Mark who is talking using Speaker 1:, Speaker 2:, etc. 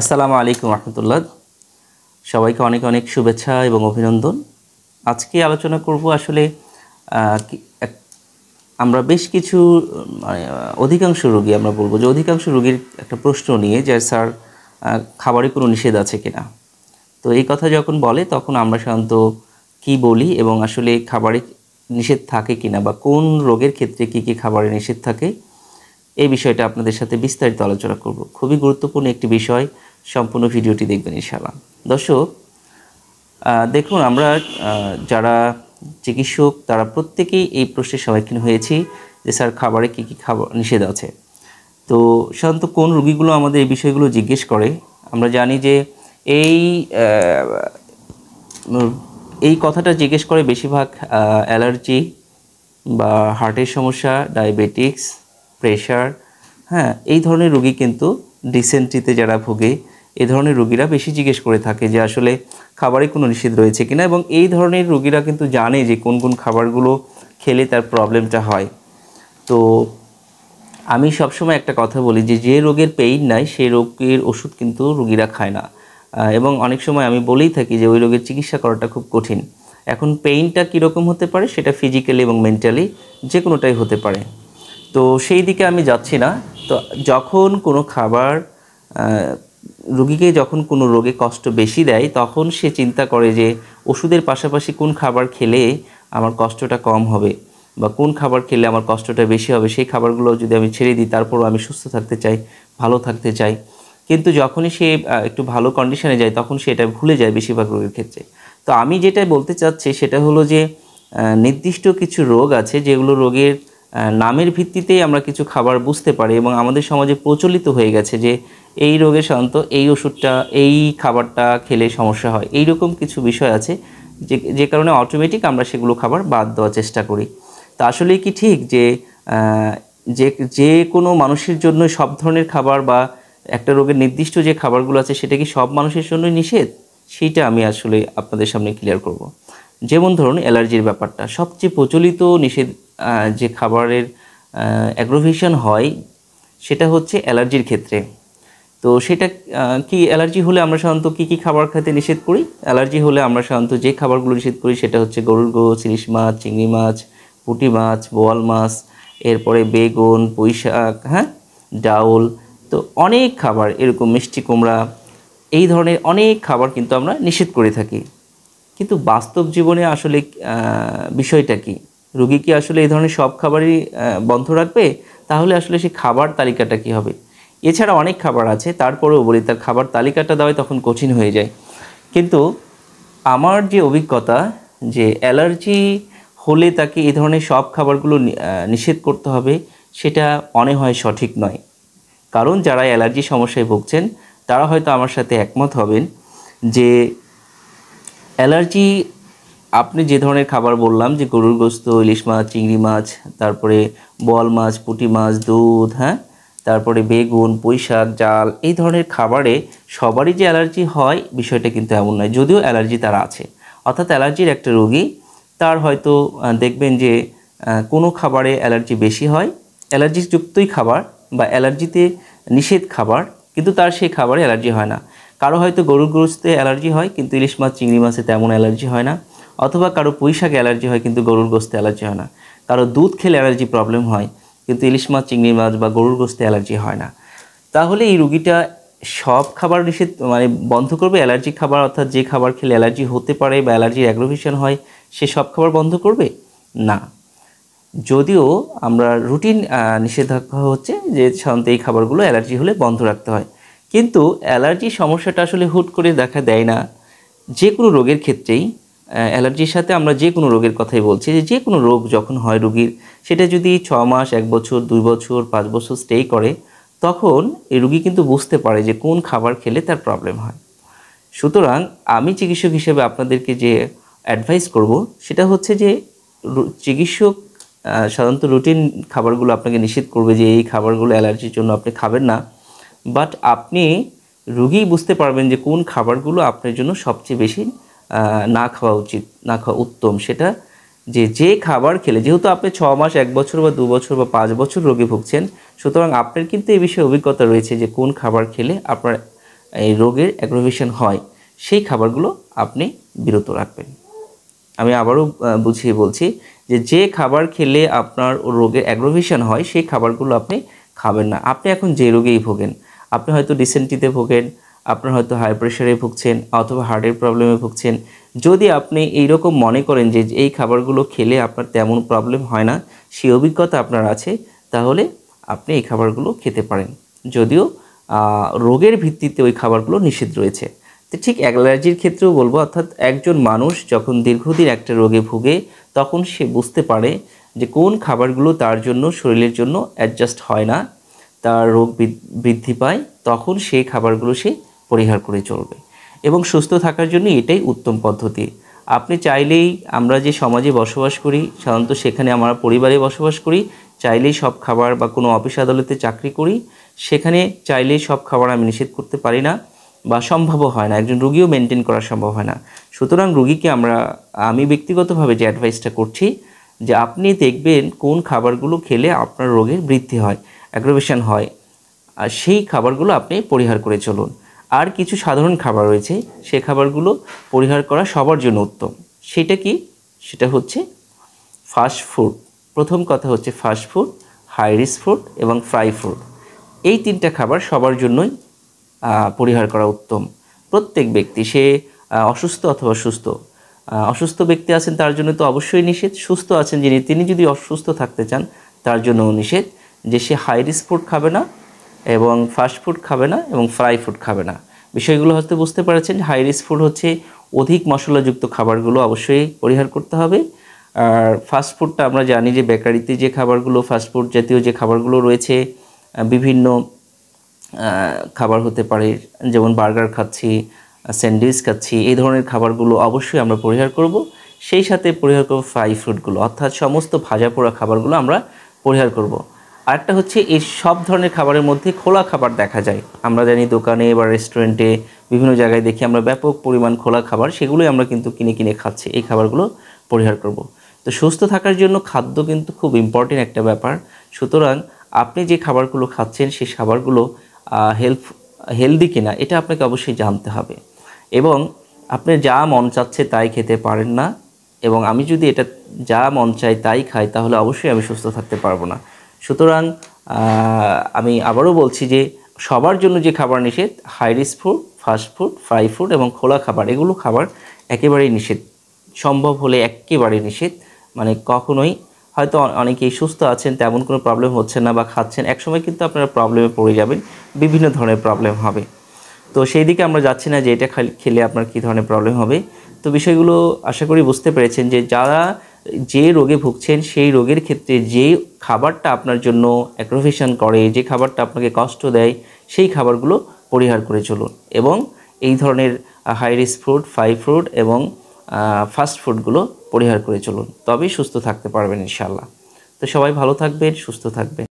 Speaker 1: আসসালামু আলাইকুম রহমতুল্লাহ সবাইকে অনেক অনেক শুভেচ্ছা এবং অভিনন্দন আজকে আলোচনা করব আসলে আমরা বেশ কিছু মানে, অধিকাংশ রোগী আমরা বলবো যে অধিকাংশ রোগীর একটা প্রশ্ন নিয়ে যে স্যার খাবারে কোনো নিষেধ আছে কিনা তো এই কথা যখন বলে তখন আমরা সাধারণত কি বলি এবং আসলে খাবারে নিষেধ থাকে কিনা বা কোন রোগের ক্ষেত্রে কি কি খাবারে নিষেধ থাকে এই বিষয়টা আপনাদের সাথে বিস্তারিত আলোচনা করব খুবই গুরুত্বপূর্ণ একটি বিষয় সম্পূর্ণ ভিডিওটি দেখবেন ইনশাআল্লাহ দর্শক দেখুন আমরা যারা চিকিৎসক তারা প্রত্যেকেই এই প্রশ্নের সম্মুখীন হয়েছি যে স্যার খাবারে কী কী খাবার নিষেধ আছে তো সাধারণত কোন রুগীগুলো আমাদের এই বিষয়গুলো জিজ্ঞেস করে আমরা জানি যে এই এই কথাটা জিজ্ঞেস করে বেশিরভাগ অ্যালার্জি বা হার্টের সমস্যা ডায়াবেটিক্স প্রেশার হ্যাঁ এই ধরনের রুগী কিন্তু ডিসেন্ট্রিতে যারা ভোগে এ ধরনের রুগীরা বেশি জিজ্ঞেস করে থাকে যে আসলে খাবারে কোনো নিষেধ রয়েছে কিনা এবং এই ধরনের রুগীরা কিন্তু জানে যে কোন কোন খাবারগুলো খেলে তার প্রবলেমটা হয় তো আমি সবসময় একটা কথা বলি যে যে রোগের পেইন নাই সেই রোগের ওষুধ কিন্তু রুগীরা খায় না এবং অনেক সময় আমি বলেই থাকি যে ওই রোগের চিকিৎসা করাটা খুব কঠিন এখন পেইনটা কীরকম হতে পারে সেটা ফিজিক্যালি এবং মেন্টালি যে কোনোটাই হতে পারে তো সেই দিকে আমি যাচ্ছি না তো যখন কোনো খাবার রুগীকে যখন কোনো রোগে কষ্ট বেশি দেয় তখন সে চিন্তা করে যে ওষুধের পাশাপাশি কোন খাবার খেলে আমার কষ্টটা কম হবে বা কোন খাবার খেলে আমার কষ্টটা বেশি হবে সেই খাবারগুলো যদি আমি ছেড়ে দিই তারপরও আমি সুস্থ থাকতে চাই ভালো থাকতে চাই কিন্তু যখনই সে একটু ভালো কন্ডিশনে যায় তখন সে এটা ভুলে যায় বেশিরভাগ রোগের ক্ষেত্রে তো আমি যেটা বলতে চাচ্ছি সেটা হলো যে নির্দিষ্ট কিছু রোগ আছে যেগুলো রোগের নামের ভিত্তিতেই আমরা কিছু খাবার বুঝতে পারি এবং আমাদের সমাজে প্রচলিত হয়ে গেছে যে এই রোগে সাধারণত এই ওষুধটা এই খাবারটা খেলে সমস্যা হয় এই রকম কিছু বিষয় আছে যে যে কারণে অটোমেটিক আমরা সেগুলো খাবার বাদ দেওয়ার চেষ্টা করি তা আসলে কি ঠিক যে যে যে কোনো মানুষের জন্য সব ধরনের খাবার বা একটা রোগের নির্দিষ্ট যে খাবারগুলো আছে সেটা কি সব মানুষের জন্যই নিষেধ সেইটা আমি আসলে আপনাদের সামনে ক্লিয়ার করব। যেমন ধরুন অ্যালার্জির ব্যাপারটা সবচেয়ে প্রচলিত নিষেধ যে খাবারের অ্যাগ্রোভেশন হয় সেটা হচ্ছে অ্যালার্জির ক্ষেত্রে তো সেটা কি অ্যালার্জি হলে আমরা সাধারণত কী কী খাবার খেতে নিষেধ করি অ্যালার্জি হলে আমরা সাধারণত যে খাবারগুলো নিষেধ করি সেটা হচ্ছে গরুর গোস ইলিশ মাছ চিংড়ি মাছ পুঁটি মাছ বোয়াল মাছ এরপরে বেগুন পুঁইশাক হ্যাঁ ডাউল তো অনেক খাবার এরকম মিষ্টি কুমড়া এই ধরনের অনেক খাবার কিন্তু আমরা নিষেধ করে থাকি কিন্তু বাস্তব জীবনে আসলে বিষয়টা কী রুগী কি আসলে এই ধরনের সব খাবারই বন্ধ রাখবে তাহলে আসলে সেই খাবার তালিকাটা কি হবে এছাড়া অনেক খাবার আছে তারপরেও বলি তার খাবার তালিকাটা দেওয়াই তখন কঠিন হয়ে যায় কিন্তু আমার যে অভিজ্ঞতা যে অ্যালার্জি হলে তাকে এই ধরনের সব খাবারগুলো নিষেধ করতে হবে সেটা মনে হয় সঠিক নয় কারণ যারা অ্যালার্জি সমস্যায় ভুগছেন তারা হয়তো আমার সাথে একমত হবেন যে অ্যালার্জি আপনি যে ধরনের খাবার বললাম যে গরুর গোস্ত ইলিশ মাছ চিংড়ি মাছ তারপরে বল মাছ পুঁটি মাছ দুধ হ্যাঁ তারপরে বেগুন পৈশাক জাল এই ধরনের খাবারে সবারই যে অ্যালার্জি হয় বিষয়টা কিন্তু এমন নয় যদিও অ্যালার্জি তার আছে অর্থাৎ অ্যালার্জির একটা রোগী তার হয়তো দেখবেন যে কোনো খাবারে অ্যালার্জি বেশি হয় অ্যালার্জিযুক্তই খাবার বা অ্যালার্জিতে নিষেধ খাবার কিন্তু তার সেই খাবারে অ্যালার্জি হয় না কারো হয়তো গরুর গ্রস্তে অ্যালার্জি হয় কিন্তু ইলিশ মাছ চিংড়ি মাছে তেমন অ্যালার্জি হয় না অথবা কারো পুঁইশাকে অ্যালার্জি হয় কিন্তু গরুর গোস্তে অ্যালার্জি হয় না কারো দুধ খেলে অ্যালার্জি প্রবলেম হয় কিন্তু ইলিশ মাছ চিংড়ি মাছ বা গরুর গোস্তে অ্যালার্জি হয় না তাহলে এই রুগীটা সব খাবার নিষেধ মানে বন্ধ করবে অ্যালার্জি খাবার অর্থাৎ যে খাবার খেলে অ্যালার্জি হতে পারে বা অ্যালার্জির অ্যাগ্রোভেশন হয় সে সব খাবার বন্ধ করবে না যদিও আমরা রুটিন নিষেধাজ্ঞা হচ্ছে যে সাধারণত এই খাবারগুলো অ্যালার্জি হলে বন্ধ রাখতে হয় কিন্তু অ্যালার্জি সমস্যাটা আসলে হুট করে দেখা দেয় না যে কোনো রোগের ক্ষেত্রেই অ্যালার্জির সাথে আমরা যে কোনো রোগের কথাই বলছি যে যে কোনো রোগ যখন হয় রুগীর সেটা যদি ছ মাস এক বছর দুই বছর পাঁচ বছর স্টে করে তখন এই রুগী কিন্তু বুঝতে পারে যে কোন খাবার খেলে তার প্রবলেম হয় সুতরাং আমি চিকিৎসক হিসেবে আপনাদেরকে যে অ্যাডভাইস করব সেটা হচ্ছে যে চিকিৎসক সাধারণত রুটিন খাবারগুলো আপনাকে নিষেধ করবে যে এই খাবারগুলো অ্যালার্জির জন্য আপনি খাবেন না বাট আপনি রুগী বুঝতে পারবেন যে কোন খাবারগুলো আপনার জন্য সবচেয়ে বেশি না খাওয়া উচিত না খাওয়া উত্তম সেটা যে যে খাবার খেলে যেহেতু আপনি ছ মাস এক বছর বা দু বছর বা পাঁচ বছর রোগে ভুগছেন সুতরাং আপনার কিন্তু এই বিষয়ে অভিজ্ঞতা রয়েছে যে কোন খাবার খেলে আপনার এই রোগের অ্যাগ্রোভেশন হয় সেই খাবারগুলো আপনি বিরত রাখবেন আমি আবারও বুঝিয়ে বলছি যে যে খাবার খেলে আপনার রোগের অ্যাগ্রোভেশন হয় সেই খাবারগুলো আপনি খাবেন না আপনি এখন যে রোগেই ভোগেন আপনি হয়তো ডিসেন্টিতে ভোগেন আপনার হয়তো হাই প্রেশারে ভুগছেন অথবা হার্টের প্রবলেমে ভুগছেন যদি আপনি এইরকম মনে করেন যে এই খাবারগুলো খেলে আপনার তেমন প্রবলেম হয় না সেই অভিজ্ঞতা আপনার আছে তাহলে আপনি এই খাবারগুলো খেতে পারেন যদিও রোগের ভিত্তিতে ওই খাবারগুলো নিষিদ্ধ রয়েছে তো ঠিক অ্যালার্জির ক্ষেত্রেও বলবো অর্থাৎ একজন মানুষ যখন দীর্ঘদিন একটা রোগে ভুগে তখন সে বুঝতে পারে যে কোন খাবারগুলো তার জন্য শরীরের জন্য অ্যাডজাস্ট হয় না তার রোগ বৃদ্ধি পায় তখন সেই খাবারগুলো সে পরিহার করে চলবে এবং সুস্থ থাকার জন্য এটাই উত্তম পদ্ধতি আপনি চাইলেই আমরা যে সমাজে বসবাস করি সাধারণত সেখানে আমরা পরিবারে বসবাস করি চাইলেই সব খাবার বা কোনো অফিস আদালতে চাকরি করি সেখানে চাইলেই সব খাবার আমি নিষেধ করতে পারি না বা সম্ভব হয় না একজন রুগীও মেনটেন করা সম্ভব হয় না সুতরাং রুগীকে আমরা আমি ব্যক্তিগতভাবে যে অ্যাডভাইসটা করছি যে আপনি দেখবেন কোন খাবারগুলো খেলে আপনার রোগের বৃদ্ধি হয় অ্যাগ্রোভেশন হয় আর সেই খাবারগুলো আপনি পরিহার করে চলুন আর কিছু সাধারণ খাবার রয়েছে সে খাবারগুলো পরিহার করা সবার জন্য উত্তম সেটা কি সেটা হচ্ছে ফাস্ট ফুড প্রথম কথা হচ্ছে fast food high risk food এবং ফ্রাই ফুড এই তিনটা খাবার সবার জন্যই পরিহার করা উত্তম প্রত্যেক ব্যক্তি সে অসুস্থ অথবা সুস্থ অসুস্থ ব্যক্তি আছেন তার জন্য তো অবশ্যই নিষেধ সুস্থ আছেন যিনি তিনি যদি অসুস্থ থাকতে চান তার জন্যও নিষেধ যে সে হাই রিস্ক ফুড খাবে না এবং ফাস্ট ফুড খাবে না এবং ফ্রাই ফুড খাবে না বিষয়গুলো হয়তো বুঝতে পারছেন হাই রিস্ক ফুড হচ্ছে অধিক মশলাযুক্ত খাবারগুলো অবশ্যই পরিহার করতে হবে আর ফাস্ট ফুডটা আমরা জানি যে বেকারিতে যে খাবারগুলো ফাস্ট ফুড জাতীয় যে খাবারগুলো রয়েছে বিভিন্ন খাবার হতে পারে যেমন বার্গার খাচ্ছি স্যান্ডউইচ খাচ্ছি এই ধরনের খাবারগুলো অবশ্যই আমরা পরিহার করব সেই সাথে পরিহার করব ফ্রাই ফুডগুলো অর্থাৎ সমস্ত ভাজা পোড়া খাবারগুলো আমরা পরিহার করব আরেকটা হচ্ছে এই সব ধরনের খাবারের মধ্যে খোলা খাবার দেখা যায় আমরা জানি দোকানে বা রেস্টুরেন্টে বিভিন্ন জায়গায় দেখি আমরা ব্যাপক পরিমাণ খোলা খাবার সেগুলোই আমরা কিন্তু কিনে কিনে খাচ্ছি এই খাবারগুলো পরিহার করব। তো সুস্থ থাকার জন্য খাদ্য কিন্তু খুব ইম্পর্টেন্ট একটা ব্যাপার সুতরাং আপনি যে খাবারগুলো খাচ্ছেন সেই খাবারগুলো হেলথ হেলদি কিনা এটা আপনাকে অবশ্যই জানতে হবে এবং আপনি যা মন চাচ্ছে তাই খেতে পারেন না এবং আমি যদি এটা যা মন চাই তাই খাই তাহলে অবশ্যই আমি সুস্থ থাকতে পারবো না সুতরাং আমি আবারও বলছি যে সবার জন্য যে খাবার নিষেধ high risk food fast food fry food এবং খোলা খাবার এগুলো খাবার একেবারেই নিষেধ সম্ভব হলে একেবারে নিষেধ মানে কখনোই হয়তো অনেকেই সুস্থ আছেন তেমন কোনো প্রবলেম হচ্ছে না বা খাচ্ছেন একসময় কিন্তু আপনারা প্রবলেমে পড়ে যাবেন বিভিন্ন ধরনের প্রবলেম হবে তো সেই দিকে আমরা যাচ্ছি না যে এটা খেলে আপনার কী ধরনের প্রবলেম হবে তো বিষয়গুলো আশা করি বুঝতে পেরেছেন যে যারা যে রোগে ভুগছেন সেই রোগের ক্ষেত্রে যে খাবারটা আপনার জন্য অ্যাগ্রোভেশন করে যে খাবারটা আপনাকে কষ্ট দেয় সেই খাবারগুলো পরিহার করে চলুন এবং এই ধরনের high risk fruit fry fruit এবং ফাস্ট ফুডগুলো পরিহার করে চলুন তবেই সুস্থ থাকতে পারবেন ইনশাল্লাহ তো সবাই ভালো থাকবেন সুস্থ থাকবেন